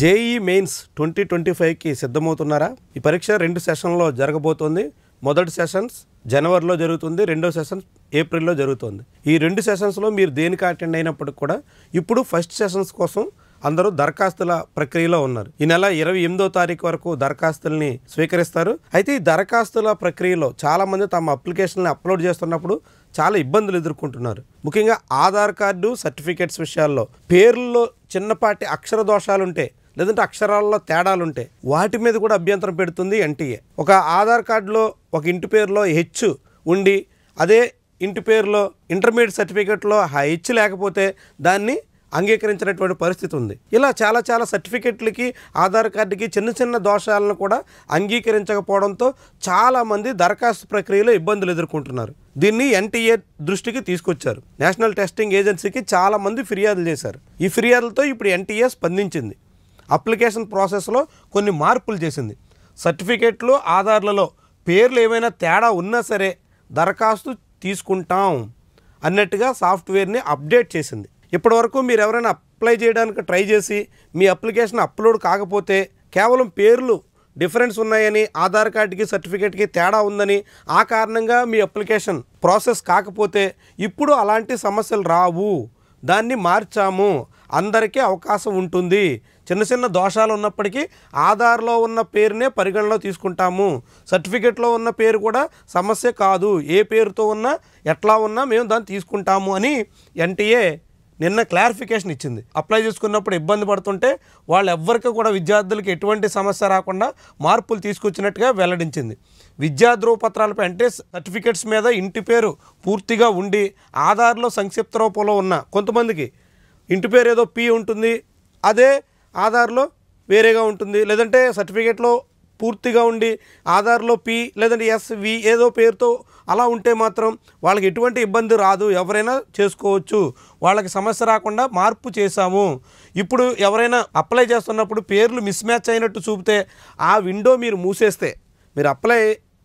JEE mains twenty twenty ఫైవ్కి సిద్ధమవుతున్నారా ఈ పరీక్ష రెండు సెషన్లో జరగబోతోంది మొదటి సెషన్స్ జనవరిలో జరుగుతుంది రెండో సెషన్ ఏప్రిల్లో జరుగుతుంది ఈ రెండు సెషన్స్లో మీరు దేనికి అటెండ్ అయినప్పటికి కూడా ఇప్పుడు ఫస్ట్ సెషన్స్ కోసం అందరూ దరఖాస్తుల ప్రక్రియలో ఉన్నారు ఈ నెల ఇరవై ఎనిమిదో తారీఖు వరకు దరఖాస్తుల్ని స్వీకరిస్తారు అయితే ఈ దరఖాస్తుల ప్రక్రియలో చాలామంది తమ అప్లికేషన్లు అప్లోడ్ చేస్తున్నప్పుడు చాలా ఇబ్బందులు ఎదుర్కొంటున్నారు ముఖ్యంగా ఆధార్ కార్డు సర్టిఫికేట్స్ విషయాల్లో పేర్లలో చిన్నపాటి అక్షర దోషాలుంటే లేదంటే అక్షరాల్లో తేడాలుంటే వాటి మీద కూడా అభ్యంతరం పెడుతుంది ఎన్టీఏ ఒక ఆధార్ కార్డులో ఒక ఇంటి పేరులో హెచ్ ఉండి అదే ఇంటి పేరులో ఇంటర్మీడియట్ సర్టిఫికేట్లో హెచ్ లేకపోతే దాన్ని అంగీకరించినటువంటి పరిస్థితి ఉంది ఇలా చాలా చాలా సర్టిఫికెట్లకి ఆధార్ కార్డుకి చిన్న చిన్న దోషాలను కూడా అంగీకరించకపోవడంతో చాలామంది దరఖాస్తు ప్రక్రియలో ఇబ్బందులు ఎదుర్కొంటున్నారు దీన్ని ఎన్టీఏ దృష్టికి తీసుకొచ్చారు నేషనల్ టెస్టింగ్ ఏజెన్సీకి చాలామంది ఫిర్యాదులు చేశారు ఈ ఫిర్యాదులతో ఇప్పుడు ఎన్టీఏ స్పందించింది అప్లికేషన్ ప్రాసెస్లో కొన్ని మార్పులు చేసింది సర్టిఫికేట్లు ఆధార్లలో పేర్లు ఏమైనా తేడా ఉన్నా సరే దరఖాస్తు తీసుకుంటాం అన్నట్టుగా సాఫ్ట్వేర్ని అప్డేట్ చేసింది ఇప్పటివరకు మీరు ఎవరైనా అప్లై చేయడానికి ట్రై చేసి మీ అప్లికేషన్ అప్లోడ్ కాకపోతే కేవలం పేర్లు డిఫరెన్స్ ఉన్నాయని ఆధార్ కార్డుకి సర్టిఫికేట్కి తేడా ఉందని ఆ కారణంగా మీ అప్లికేషన్ ప్రాసెస్ కాకపోతే ఇప్పుడు అలాంటి సమస్యలు రావు దాన్ని మార్చాము అందరికీ అవకాశం ఉంటుంది చిన్న చిన్న దోషాలు ఉన్నప్పటికీ ఆధార్లో ఉన్న పేరునే పరిగణలో తీసుకుంటాము సర్టిఫికెట్లో ఉన్న పేరు కూడా సమస్య కాదు ఏ పేరుతో ఉన్నా ఎట్లా ఉన్నా మేము దాన్ని తీసుకుంటాము అని ఎన్టీఏ నిన్న క్లారిఫికేషన్ ఇచ్చింది అప్లై చేసుకున్నప్పుడు ఇబ్బంది పడుతుంటే వాళ్ళు ఎవ్వరికి కూడా విద్యార్థులకు ఎటువంటి సమస్య రాకుండా మార్పులు తీసుకొచ్చినట్టుగా వెల్లడించింది విద్యా ధ్రువపత్రాలపై అంటే సర్టిఫికెట్స్ మీద ఇంటి పేరు పూర్తిగా ఉండి ఆధార్లో సంక్షిప్త రూపంలో ఉన్న కొంతమందికి ఇంటి పేరు ఏదో పి ఉంటుంది అదే ఆధార్లో వేరేగా ఉంటుంది లేదంటే సర్టిఫికేట్లో పూర్తిగా ఉండి ఆధార్లో పి లేదంటే ఎస్ వి ఏదో పేరుతో అలా ఉంటే మాత్రం వాళ్ళకి ఎటువంటి ఇబ్బంది రాదు ఎవరైనా చేసుకోవచ్చు వాళ్ళకి సమస్య రాకుండా మార్పు చేశాము ఇప్పుడు ఎవరైనా అప్లై చేస్తున్నప్పుడు పేర్లు మిస్ మ్యాచ్ అయినట్టు చూపితే ఆ విండో మీరు మూసేస్తే మీరు అప్లై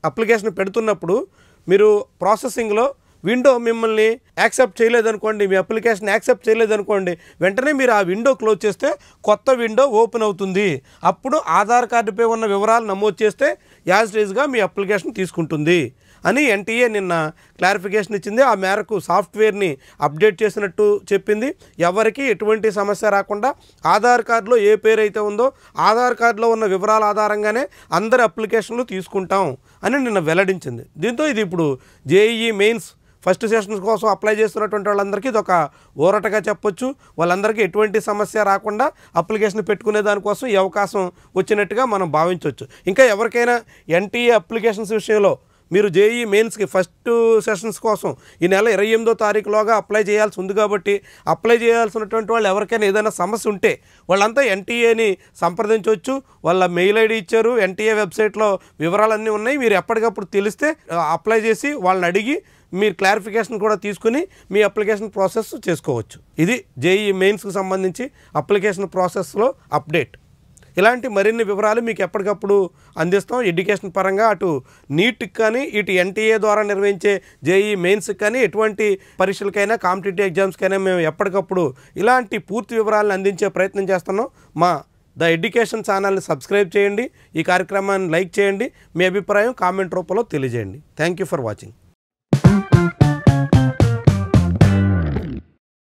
అప్లికేషన్ పెడుతున్నప్పుడు మీరు ప్రాసెసింగ్లో విండో మిమ్మల్ని యాక్సెప్ట్ చేయలేదనుకోండి మీ అప్లికేషన్ యాక్సెప్ట్ చేయలేదనుకోండి వెంటనే మీరు ఆ విండో క్లోజ్ చేస్తే కొత్త విండో ఓపెన్ అవుతుంది అప్పుడు ఆధార్ కార్డుపై ఉన్న వివరాలు నమోదు చేస్తే యాజ్ రీజ్గా మీ అప్లికేషన్ తీసుకుంటుంది అని ఎన్టీఏ నిన్న క్లారిఫికేషన్ ఇచ్చింది ఆ మేరకు సాఫ్ట్వేర్ని అప్డేట్ చేసినట్టు చెప్పింది ఎవరికి ఎటువంటి సమస్య రాకుండా ఆధార్ కార్డులో ఏ పేరు అయితే ఉందో ఆధార్ కార్డులో ఉన్న వివరాల ఆధారంగానే అందరి అప్లికేషన్లు తీసుకుంటాం అని నిన్న వెల్లడించింది దీంతో ఇది ఇప్పుడు జేఈఈ మెయిన్స్ ఫస్ట్ సెషన్ కోసం అప్లై చేస్తున్నటువంటి వాళ్ళందరికీ ఇది ఒక ఊరటగా చెప్పొచ్చు వాళ్ళందరికీ ఎటువంటి సమస్య రాకుండా అప్లికేషన్ పెట్టుకునే దానికోసం ఈ అవకాశం వచ్చినట్టుగా మనం భావించవచ్చు ఇంకా ఎవరికైనా ఎన్టీఏ అప్లికేషన్స్ విషయంలో మీరు జేఈ మెయిన్స్కి ఫస్ట్ సెషన్స్ కోసం ఈ నెల ఇరవై ఎనిమిదో తారీఖులోగా అప్లై చేయాల్సి ఉంది కాబట్టి అప్లై చేయాల్సినటువంటి వాళ్ళు ఎవరికైనా ఏదైనా సమస్య ఉంటే వాళ్ళంతా ఎన్టీఏని సంప్రదించవచ్చు వాళ్ళ మెయిల్ ఐడి ఇచ్చారు ఎన్టీఏ వెబ్సైట్లో వివరాలన్నీ ఉన్నాయి మీరు ఎప్పటికప్పుడు తెలిస్తే అప్లై చేసి వాళ్ళని అడిగి మీరు క్లారిఫికేషన్ కూడా తీసుకుని మీ అప్లికేషన్ ప్రాసెస్ చేసుకోవచ్చు ఇది జేఈ మెయిన్స్కి సంబంధించి అప్లికేషన్ ప్రాసెస్లో అప్డేట్ ఇలాంటి మరిన్ని వివరాలు మీకు ఎప్పటికప్పుడు అందిస్తాం ఎడ్యుకేషన్ పరంగా అటు నీట్కి కానీ ఇటు ఎన్టీఏ ద్వారా నిర్వహించే జేఈ మెయిన్స్కి e కానీ ఎటువంటి పరీక్షలకైనా కాంపిటేటివ్ ఎగ్జామ్స్కైనా మేము ఎప్పటికప్పుడు ఇలాంటి పూర్తి వివరాలను అందించే ప్రయత్నం చేస్తున్నాం మా ద ఎడ్యుకేషన్ ఛానల్ని సబ్స్క్రైబ్ చేయండి ఈ కార్యక్రమాన్ని లైక్ చేయండి మీ అభిప్రాయం కామెంట్ రూపంలో తెలియజేయండి థ్యాంక్ యూ ఫర్ వాచింగ్